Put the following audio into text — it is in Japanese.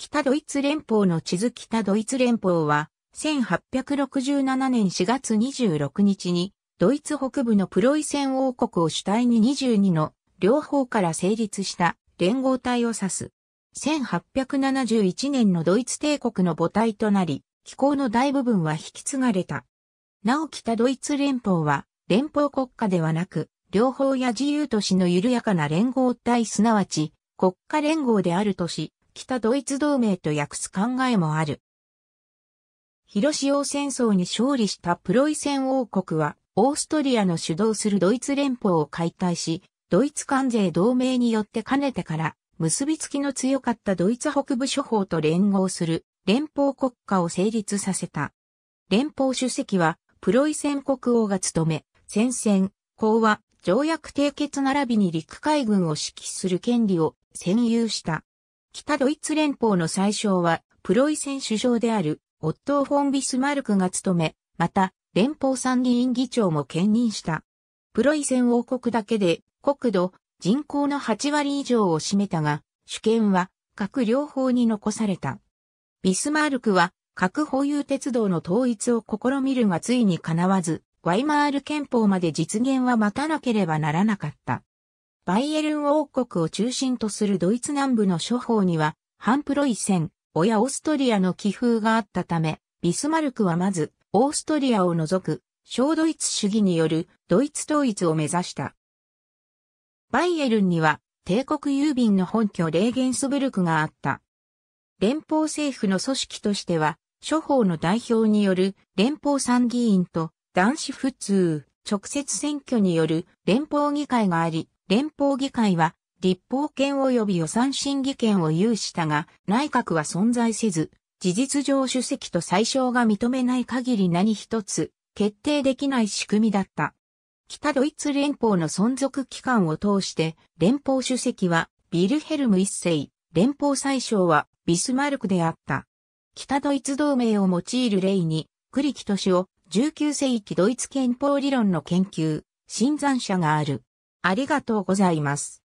北ドイツ連邦の地図北ドイツ連邦は、1867年4月26日に、ドイツ北部のプロイセン王国を主体に22の両方から成立した連合体を指す。1871年のドイツ帝国の母体となり、気候の大部分は引き継がれた。なお北ドイツ連邦は、連邦国家ではなく、両方や自由都市の緩やかな連合体すなわち、国家連合である都市、北ドイツ同盟と訳す考えもある。広潮戦争に勝利したプロイセン王国は、オーストリアの主導するドイツ連邦を解体し、ドイツ関税同盟によってかねてから結びつきの強かったドイツ北部諸邦と連合する連邦国家を成立させた。連邦主席はプロイセン国王が務め、戦線、講和、条約締結並びに陸海軍を指揮する権利を占有した。北ドイツ連邦の最小は、プロイセン首相である、オットー・フォン・ビスマルクが務め、また、連邦参議院議長も兼任した。プロイセン王国だけで、国土、人口の8割以上を占めたが、主権は、各両方に残された。ビスマルクは、核保有鉄道の統一を試みるがついに叶わず、ワイマール憲法まで実現は待たなければならなかった。バイエルン王国を中心とするドイツ南部の諸方には、反プロイセン、親オーストリアの気風があったため、ビスマルクはまず、オーストリアを除く、小ドイツ主義によるドイツ統一を目指した。バイエルンには、帝国郵便の本拠レーゲンスブルクがあった。連邦政府の組織としては、諸法の代表による連邦参議院と男子普通直接選挙による連邦議会があり、連邦議会は立法権及び予算審議権を有したが、内閣は存在せず、事実上主席と最小が認めない限り何一つ決定できない仕組みだった。北ドイツ連邦の存続期間を通して、連邦主席はビルヘルム一世、連邦最小はビスマルクであった。北ドイツ同盟を用いる例に、クリキト氏を19世紀ドイツ憲法理論の研究、新参者がある。ありがとうございます。